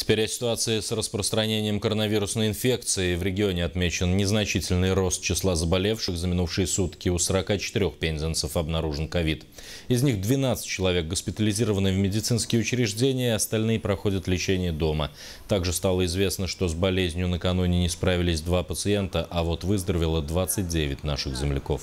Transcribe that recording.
Теперь о ситуации с распространением коронавирусной инфекции. В регионе отмечен незначительный рост числа заболевших. За минувшие сутки у 44 пензенцев обнаружен ковид. Из них 12 человек госпитализированы в медицинские учреждения, остальные проходят лечение дома. Также стало известно, что с болезнью накануне не справились два пациента, а вот выздоровело 29 наших земляков.